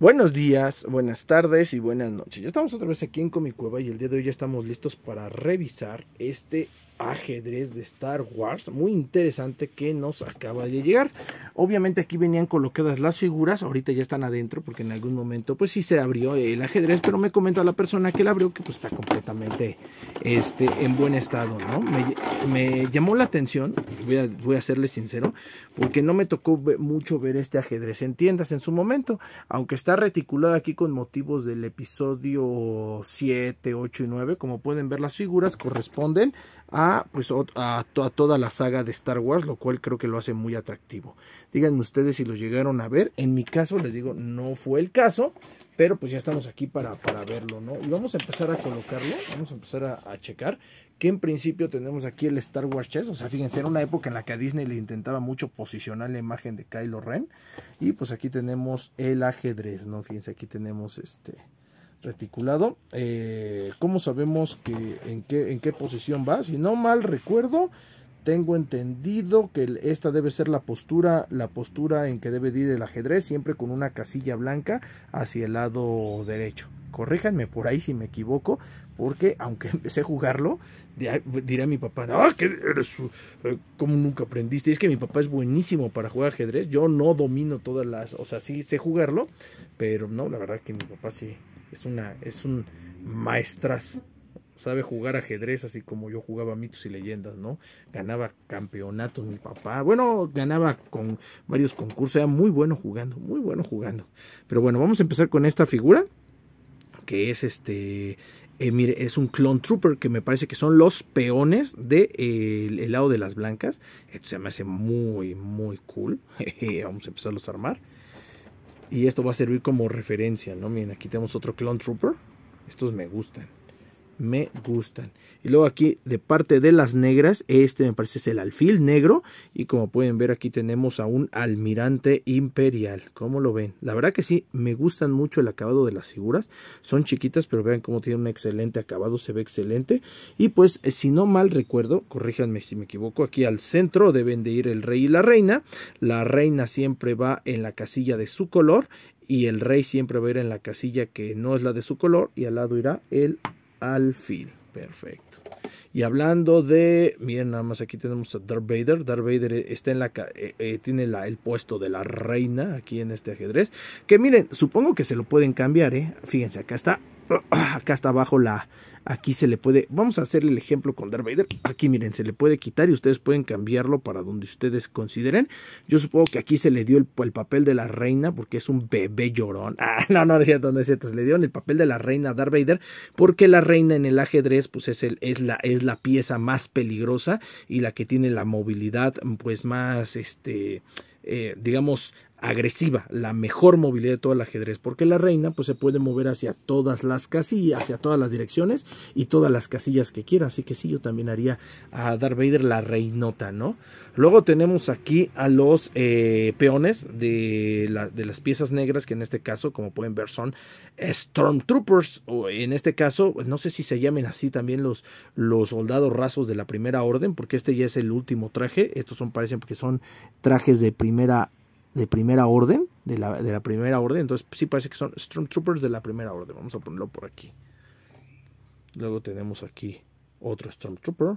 Buenos días, buenas tardes y buenas noches. Ya estamos otra vez aquí en Cueva y el día de hoy ya estamos listos para revisar este ajedrez de Star Wars muy interesante que nos acaba de llegar. Obviamente aquí venían colocadas las figuras, ahorita ya están adentro porque en algún momento pues sí se abrió el ajedrez, pero me comenta la persona que la abrió que pues está completamente este, en buen estado, Me, llamó la atención, voy a, voy serle sincero, porque no me tocó mucho ver este ajedrez en en su momento, aunque está reticulado aquí con motivos del episodio 7, 8 y 9, como pueden ver las figuras corresponden a pues, a, toda la saga de Star Wars, lo cual creo que lo hace muy atractivo. Díganme ustedes si lo llegaron a ver. En mi caso, les digo, no fue el caso, pero pues ya estamos aquí para, para verlo, ¿no? Y vamos a empezar a colocarlo, vamos a empezar a, a, checar que en principio tenemos aquí el Star Wars Chess. O sea, fíjense, era una época en la que a Disney le intentaba mucho posicionar la imagen de Kylo Ren. Y pues aquí tenemos el ajedrez, ¿no? Fíjense, aquí tenemos este reticulado. Eh, ¿Cómo sabemos que, en, qué, en qué posición va? Si no mal recuerdo, tengo entendido que esta debe ser la postura, la postura en que debe ir el ajedrez, siempre con una casilla blanca hacia el lado derecho. Corríjanme por ahí si me equivoco, porque aunque empecé a jugarlo, a mi papá, ah, que eres, eh, como nunca aprendiste. es que mi papá es buenísimo para jugar ajedrez, yo no domino todas las, o sea, sí sé jugarlo, pero no, la verdad que mi papá sí, es, una, es un maestrazo. Sabe jugar ajedrez así como yo jugaba mitos y leyendas, ¿no? Ganaba campeonatos mi papá. Bueno, ganaba con varios concursos. Era muy bueno jugando, muy bueno jugando. Pero bueno, vamos a empezar con esta figura. Que es este. Eh, mire, es un clone trooper que me parece que son los peones de, eh, el lado de las blancas. Esto se me hace muy, muy cool. Vamos a empezar a armar. Y esto va a servir como referencia, ¿no? Miren, aquí tenemos otro Clone Trooper. Estos me gustan me gustan. Y luego aquí de parte de las negras, este me parece es el alfil negro. Y como pueden ver aquí tenemos a un almirante imperial. ¿Cómo lo ven? La verdad que sí, me gustan mucho el acabado de las figuras. Son chiquitas, pero vean cómo tiene un excelente acabado, se ve excelente. Y pues eh, si no mal recuerdo, corríjanme si me equivoco, aquí al centro deben de ir el rey y la reina. La reina siempre va en la casilla de su color. Y el rey siempre va a ir en la casilla que no es la de su color. Y al lado irá el alfil. Perfecto. Y hablando de, miren nada más aquí tenemos a Darth Vader. Darth Vader eh, está en la, eh, eh, tiene la, el puesto de la reina aquí en este ajedrez. Que miren, supongo que se lo pueden cambiar, ¿eh? Fíjense, acá está acá está abajo la, aquí se le puede, vamos a hacer el ejemplo con Darth Vader, aquí miren, se le puede quitar y ustedes pueden cambiarlo para donde ustedes consideren, yo supongo que aquí se le dio el, papel de la reina porque es un bebé llorón, ah, no, no, no es cierto, no es cierto, se le dio el papel de la reina a Darth Vader porque la reina en el ajedrez pues es, el, es, la, pieza más peligrosa y la que tiene la movilidad pues más, este, eh, digamos, agresiva, la mejor movilidad de todo el ajedrez, porque la reina pues se puede mover hacia todas las casillas, hacia todas las direcciones y todas las casillas que quiera, así que sí, yo también haría a Darth Vader la reinota, ¿no? Luego tenemos aquí a los eh, peones de, las piezas negras, que en este caso, como pueden ver, son Stormtroopers, o en este caso, no sé si se llamen así también los, los soldados rasos de la primera orden, porque este ya es el último traje, estos son parecen porque son trajes de primera de primera orden, de la, primera orden, entonces sí parece que son Stormtroopers de la primera orden, vamos a ponerlo por aquí. Luego tenemos aquí otro Stormtrooper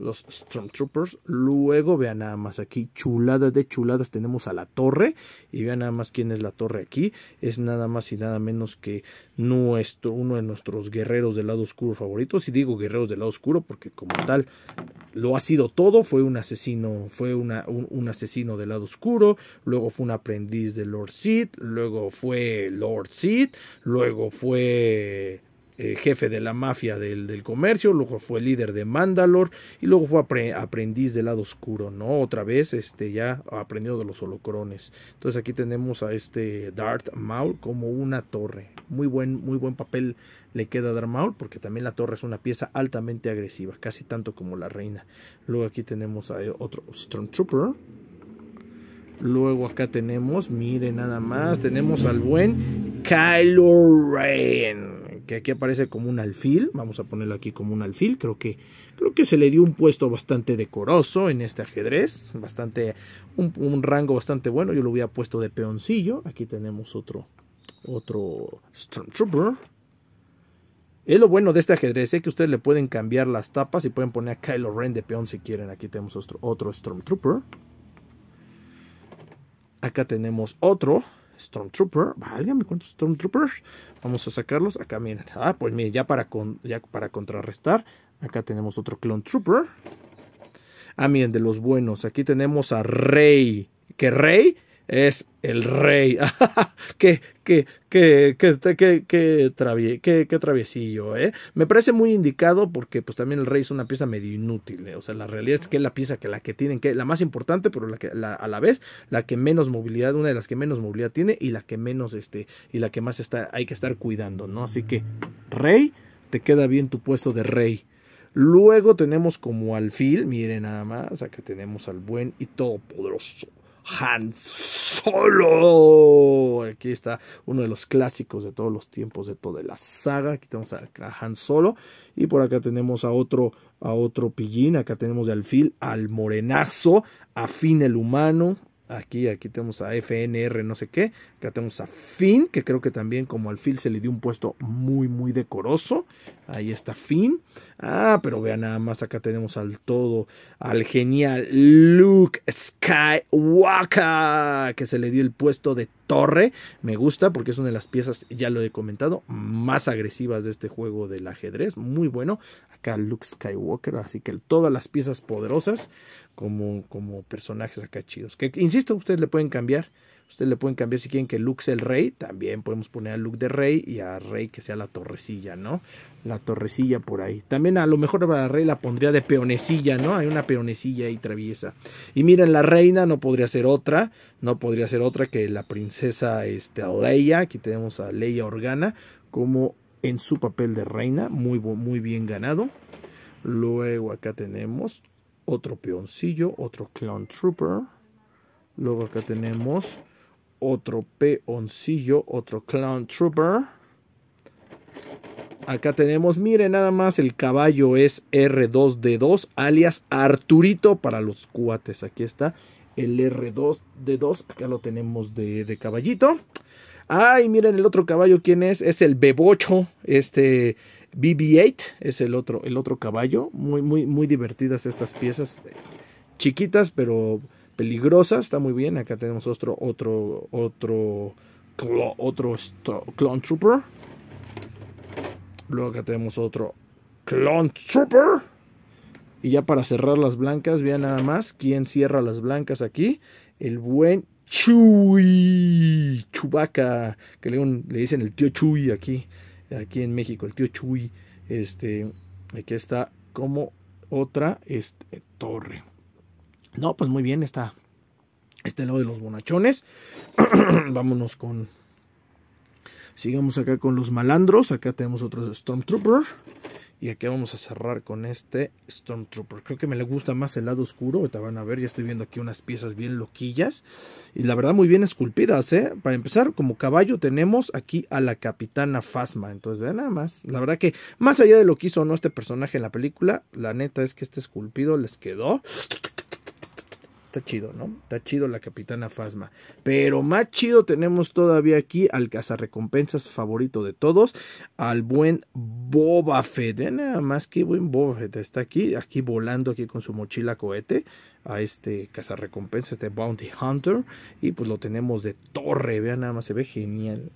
los Stormtroopers. Luego vean nada más aquí, chulada de chuladas, tenemos a la torre. Y vean nada más quién es la torre aquí. Es nada más y nada menos que nuestro, uno de nuestros guerreros del lado oscuro favoritos. Y digo guerreros del lado oscuro porque como tal lo ha sido todo. Fue un asesino, fue una, un, asesino del lado oscuro. Luego fue un aprendiz de Lord Sid. Luego fue Lord Sid. Luego fue eh, jefe de la mafia del, comercio, luego fue líder de Mandalor y luego fue aprendiz del lado oscuro, ¿no? Otra vez este, ya aprendió de los holocrones. Entonces aquí tenemos a este Darth Maul como una torre. Muy buen, muy buen papel le queda a Darth Maul porque también la torre es una pieza altamente agresiva, casi tanto como la reina. Luego aquí tenemos a eh, otro Stormtrooper. Luego acá tenemos, miren nada más, tenemos al buen Kylo Ren que aquí aparece como un alfil, vamos a ponerlo aquí como un alfil, creo que, creo que se le dio un puesto bastante decoroso en este ajedrez, bastante, un, rango bastante bueno, yo lo hubiera puesto de peoncillo, aquí tenemos otro, otro Stormtrooper, es lo bueno de este ajedrez, es ¿eh? que ustedes le pueden cambiar las tapas y pueden poner a Kylo Ren de peón si quieren. Aquí tenemos otro, otro Stormtrooper. Acá tenemos otro. Stormtrooper, me cuántos Stormtroopers. Vamos a sacarlos. Acá miren. Ah, pues miren, ya para, ya para contrarrestar. Acá tenemos otro Clone Trooper. Ah, miren, de los buenos. Aquí tenemos a Rey. Que Rey es el rey. qué, qué, travie, qué, traviesillo, ¿eh? Me parece muy indicado porque pues también el rey es una pieza medio inútil, ¿eh? O sea, la realidad es que es la pieza que la que tienen, que la más importante, pero la que a la vez la que menos movilidad, una de las que menos movilidad tiene y la que menos, este, y la que más está, hay que estar cuidando, ¿no? Así que, rey, te queda bien tu puesto de rey. Luego tenemos como alfil, miren nada más, acá tenemos al buen y todopoderoso han Solo. Aquí está uno de los clásicos de todos los tiempos de toda la saga. Aquí tenemos a, Han Solo. Y por acá tenemos a otro, a otro pillín. Acá tenemos de alfil al morenazo, a Fin el humano, Aquí, aquí tenemos a FNR, no sé qué. Acá tenemos a Finn, que creo que también como al Phil se le dio un puesto muy, muy decoroso. Ahí está Finn. Ah, pero vean nada más, acá tenemos al todo, al genial Luke Skywalker, que se le dio el puesto de torre. Me gusta porque es una de las piezas, ya lo he comentado, más agresivas de este juego del ajedrez. Muy bueno. Acá Luke Skywalker, así que todas las piezas poderosas como, como personajes acá chidos. Que, insisto, esto ustedes le pueden cambiar. Ustedes le pueden cambiar si quieren que Luke sea el rey. También podemos poner a Luke de rey y a rey que sea la torrecilla, ¿no? La torrecilla por ahí. También a lo mejor para rey la pondría de peonecilla, ¿no? Hay una peonecilla ahí traviesa. Y miren, la reina no podría ser otra. No podría ser otra que la princesa este, Leia. Aquí tenemos a Leia Organa como en su papel de reina. Muy, muy bien ganado. Luego acá tenemos otro peoncillo, otro clown trooper. Luego acá tenemos otro peoncillo, otro clown trooper. Acá tenemos, miren nada más, el caballo es R2D2, alias Arturito para los cuates. Aquí está el R2D2, acá lo tenemos de, caballito. Ay, miren el otro caballo, ¿quién es? Es el Bebocho, este BB-8, es el otro, el otro caballo. Muy, muy, muy divertidas estas piezas, eh, chiquitas, pero peligrosa, está muy bien. Acá tenemos otro, otro, otro, otro Clone Trooper. Luego acá tenemos otro Clone Trooper. Y ya para cerrar las blancas, vean nada más quién cierra las blancas aquí. El buen Chuy, Chubaca, que le, le dicen el tío Chuy aquí, aquí en México, el tío Chuy. Este, aquí está como otra este, torre. No, pues muy bien, está este lado de los bonachones. Vámonos con... Sigamos acá con los malandros. Acá tenemos otro Stormtrooper. Y aquí vamos a cerrar con este Stormtrooper. Creo que me le gusta más el lado oscuro. Ahorita van a ver, ya estoy viendo aquí unas piezas bien loquillas. Y la verdad muy bien esculpidas, ¿eh? Para empezar, como caballo tenemos aquí a la Capitana Fasma. Entonces, vean nada más. La verdad que más allá de lo que hizo o no este personaje en la película, la neta es que este esculpido les quedó está chido, ¿no? Está chido la Capitana Fasma. Pero más chido tenemos todavía aquí al cazarrecompensas favorito de todos, al buen Boba Fett. Nada más que buen Boba Fett está aquí, aquí volando aquí con su mochila cohete a este cazarrecompensas, este Bounty Hunter. Y pues lo tenemos de torre, vean nada más, se ve genial.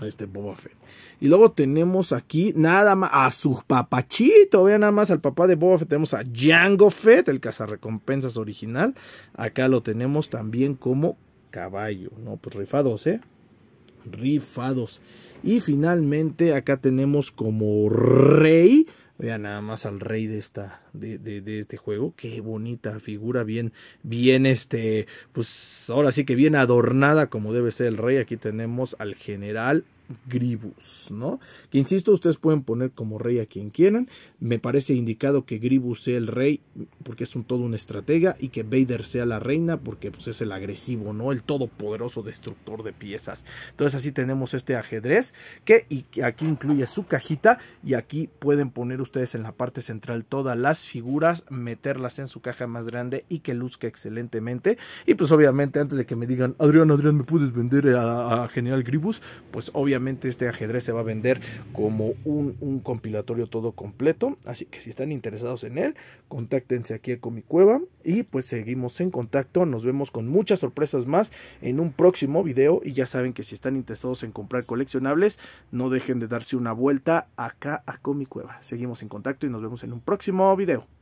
A Este Boba Fett. Y luego tenemos aquí nada más a su papachito. Vean nada más al papá de Boba Fett. Tenemos a Django Fett, el cazarrecompensas original. Acá lo tenemos también como caballo. No, pues rifados, ¿eh? Rifados. Y finalmente acá tenemos como rey Vean nada más al rey de esta, de, este juego. Qué bonita figura, bien, bien este, pues ahora sí que bien adornada como debe ser el rey. Aquí tenemos al general Gribus, ¿no? Que insisto, ustedes pueden poner como rey a quien quieran. Me parece indicado que Gribus sea el rey porque es un, todo un estratega y que Vader sea la reina porque pues, es el agresivo, ¿no? El todopoderoso destructor de piezas. Entonces así tenemos este ajedrez que y aquí incluye su cajita y aquí pueden poner ustedes en la parte central todas las figuras, meterlas en su caja más grande y que luzca excelentemente. Y pues obviamente antes de que me digan, Adrián, Adrián, ¿me puedes vender a, a General Gribus? Pues obviamente este ajedrez se va a vender como un, compilatorio todo completo, así que si están interesados en él, contáctense aquí a mi cueva y pues seguimos en contacto, nos vemos con muchas sorpresas más en un próximo video y ya saben que si están interesados en comprar coleccionables, no dejen de darse una vuelta acá a ComiCueva Cueva. Seguimos en contacto y nos vemos en un próximo video.